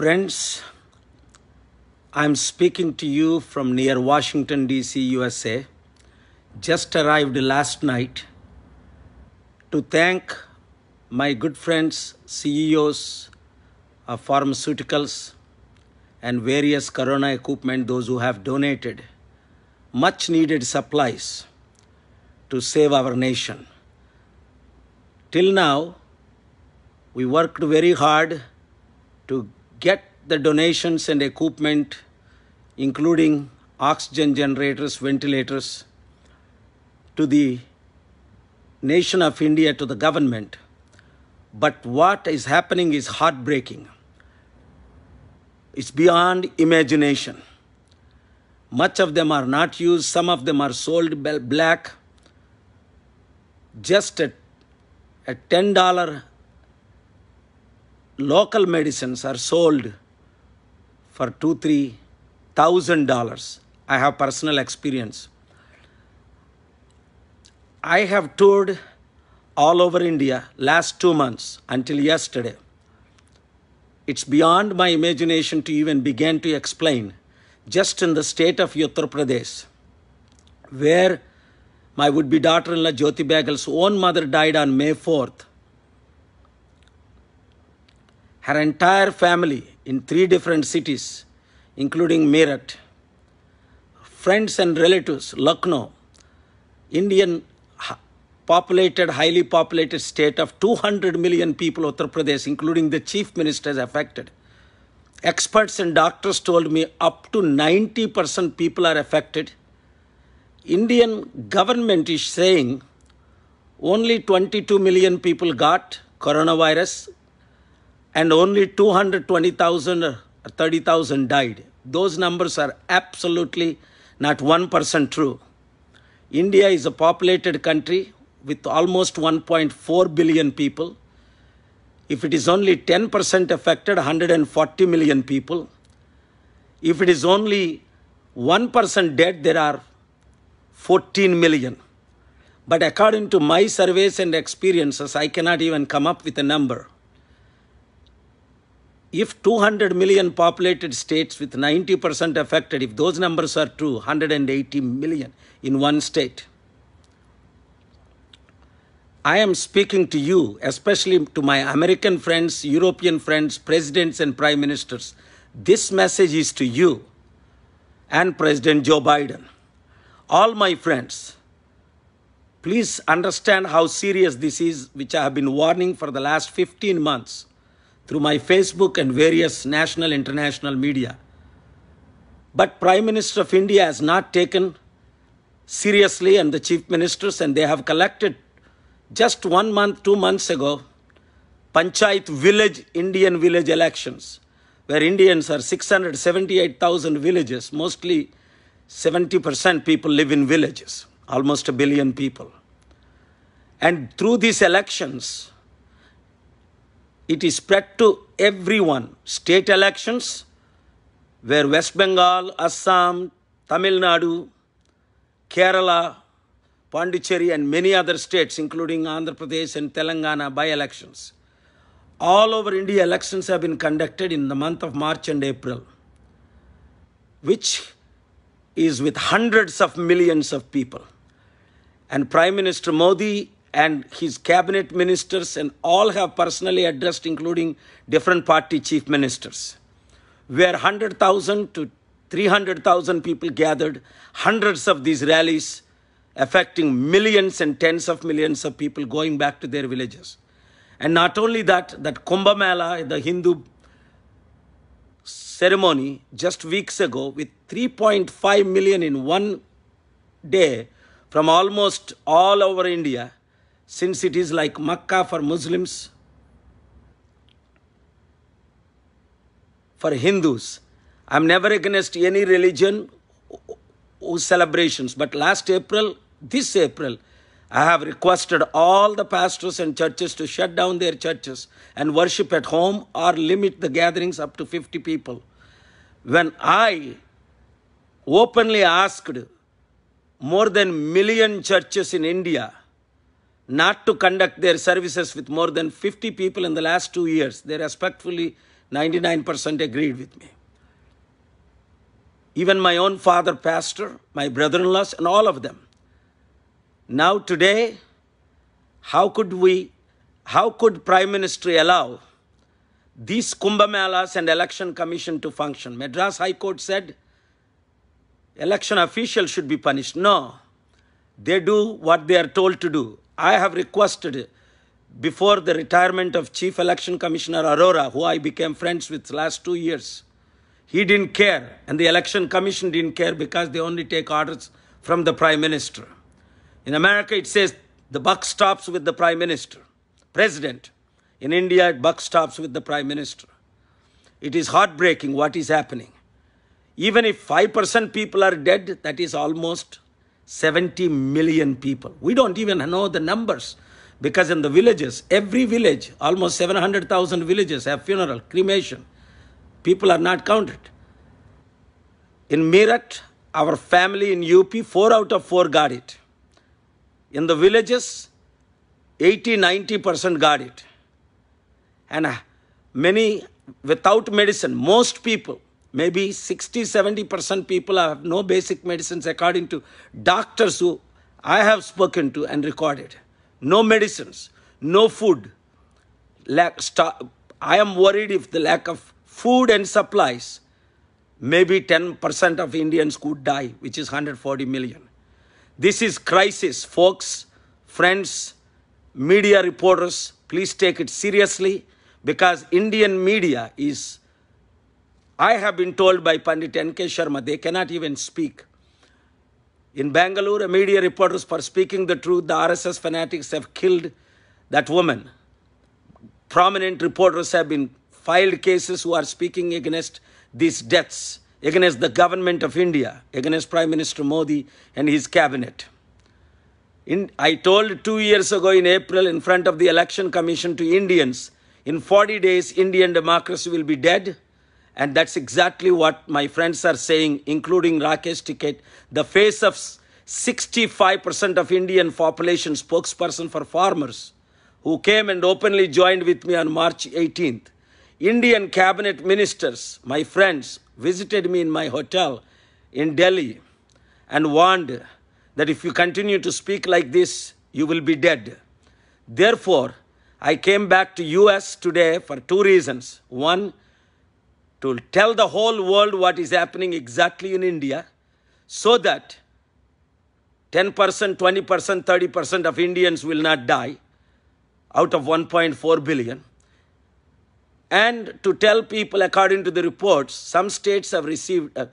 Friends, I'm speaking to you from near Washington, D.C., USA. Just arrived last night to thank my good friends, CEOs of pharmaceuticals and various corona equipment, those who have donated much needed supplies to save our nation. Till now, we worked very hard to get the donations and equipment, including oxygen generators, ventilators, to the nation of India, to the government. But what is happening is heartbreaking. It's beyond imagination. Much of them are not used, some of them are sold black. Just a, a $10 local medicines are sold for two, three thousand dollars. I have personal experience. I have toured all over India last two months until yesterday. It's beyond my imagination to even begin to explain. Just in the state of Uttar Pradesh, where my would be daughter in law Jyoti Bagal's own mother died on May 4th, her entire family in three different cities, including Meerut, friends and relatives, Lucknow, Indian populated, highly populated state of 200 million people, Uttar Pradesh, including the chief ministers affected. Experts and doctors told me up to 90% people are affected. Indian government is saying only 22 million people got coronavirus and only 220,000 or 30,000 died. Those numbers are absolutely not 1% true. India is a populated country with almost 1.4 billion people. If it is only 10% affected, 140 million people. If it is only 1% dead, there are 14 million. But according to my surveys and experiences, I cannot even come up with a number if 200 million populated states with 90% affected, if those numbers are true, 180 million in one state. I am speaking to you, especially to my American friends, European friends, presidents, and prime ministers. This message is to you and President Joe Biden. All my friends, please understand how serious this is, which I have been warning for the last 15 months through my Facebook and various national international media. But Prime Minister of India has not taken seriously and the chief ministers and they have collected just one month, two months ago, Panchayat village, Indian village elections, where Indians are 678,000 villages, mostly 70% people live in villages, almost a billion people. And through these elections, it is spread to everyone. State elections, where West Bengal, Assam, Tamil Nadu, Kerala, Pondicherry, and many other states, including Andhra Pradesh and Telangana, by elections. All over India, elections have been conducted in the month of March and April, which is with hundreds of millions of people. And Prime Minister Modi and his cabinet ministers and all have personally addressed, including different party chief ministers, where 100,000 to 300,000 people gathered, hundreds of these rallies affecting millions and tens of millions of people going back to their villages. And not only that, that Kumbh Mela, the Hindu ceremony just weeks ago with 3.5 million in one day from almost all over India since it is like Makkah for Muslims, for Hindus. I'm never against any religion whose celebrations, but last April, this April, I have requested all the pastors and churches to shut down their churches and worship at home or limit the gatherings up to 50 people. When I openly asked more than million churches in India not to conduct their services with more than 50 people in the last two years. They respectfully, 99% agreed with me. Even my own father, pastor, my brother in laws, and all of them. Now, today, how could we, how could Prime Ministry allow these Kumbh Melas and Election Commission to function? Madras High Court said election officials should be punished. No, they do what they are told to do I have requested before the retirement of Chief Election Commissioner Arora, who I became friends with last two years. He didn't care, and the Election Commission didn't care because they only take orders from the Prime Minister. In America, it says the buck stops with the Prime Minister, President. In India, it buck stops with the Prime Minister. It is heartbreaking what is happening. Even if 5% people are dead, that is almost 70 million people. We don't even know the numbers because in the villages, every village, almost 700,000 villages have funeral, cremation. People are not counted. In Meerut, our family in UP, four out of four got it. In the villages, 80 90% got it. And uh, many without medicine, most people Maybe 60 70% people have no basic medicines, according to doctors who I have spoken to and recorded. No medicines, no food. Lack, I am worried if the lack of food and supplies, maybe 10% of Indians could die, which is 140 million. This is crisis, folks, friends, media reporters, please take it seriously because Indian media is I have been told by Pandit N.K. Sharma they cannot even speak. In Bangalore, a media reporters for speaking the truth, the RSS fanatics have killed that woman. Prominent reporters have been filed cases who are speaking against these deaths, against the government of India, against Prime Minister Modi and his cabinet. In, I told two years ago in April in front of the Election Commission to Indians in 40 days, Indian democracy will be dead and that's exactly what my friends are saying, including Rakesh Ticket, the face of 65% of Indian population spokesperson for farmers, who came and openly joined with me on March 18th. Indian cabinet ministers, my friends, visited me in my hotel in Delhi and warned that if you continue to speak like this, you will be dead. Therefore, I came back to US today for two reasons. One, to tell the whole world what is happening exactly in India so that 10%, 20%, 30% of Indians will not die out of 1.4 billion. And to tell people, according to the reports, some states have received, uh,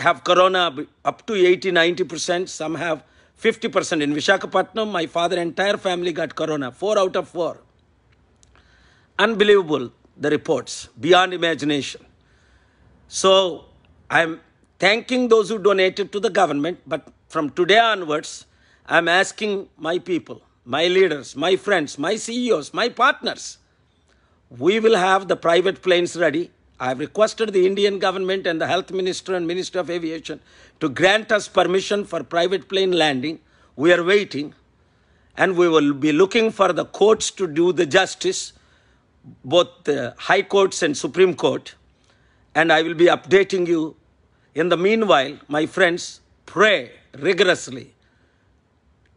have corona up to 80, 90%, some have 50%. In Vishakhapatnam, my father, entire family got corona, four out of four. Unbelievable the reports beyond imagination. So I'm thanking those who donated to the government, but from today onwards, I'm asking my people, my leaders, my friends, my CEOs, my partners, we will have the private planes ready. I've requested the Indian government and the health minister and minister of aviation to grant us permission for private plane landing. We are waiting and we will be looking for the courts to do the justice both the high courts and Supreme Court, and I will be updating you. In the meanwhile, my friends, pray rigorously,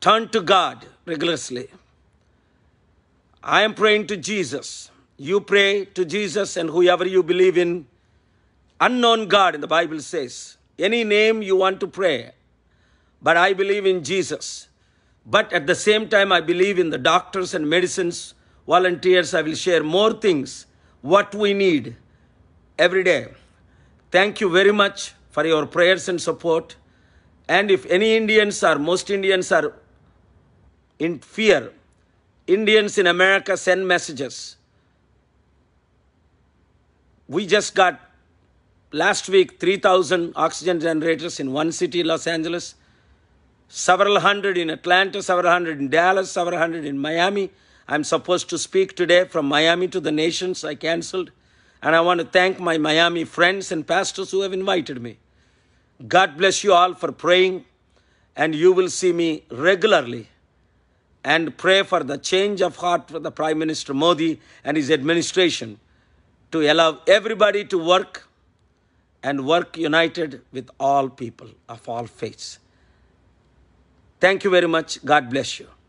turn to God rigorously. I am praying to Jesus. You pray to Jesus and whoever you believe in. Unknown God, the Bible says. Any name you want to pray. But I believe in Jesus. But at the same time, I believe in the doctors and medicines volunteers. I will share more things what we need every day. Thank you very much for your prayers and support. And if any Indians or most Indians are in fear, Indians in America send messages. We just got last week 3,000 oxygen generators in one city, Los Angeles, several hundred in Atlanta, several hundred in Dallas, several hundred in Miami, I'm supposed to speak today from Miami to the nations. I canceled. And I want to thank my Miami friends and pastors who have invited me. God bless you all for praying. And you will see me regularly and pray for the change of heart for the Prime Minister Modi and his administration to allow everybody to work and work united with all people of all faiths. Thank you very much. God bless you.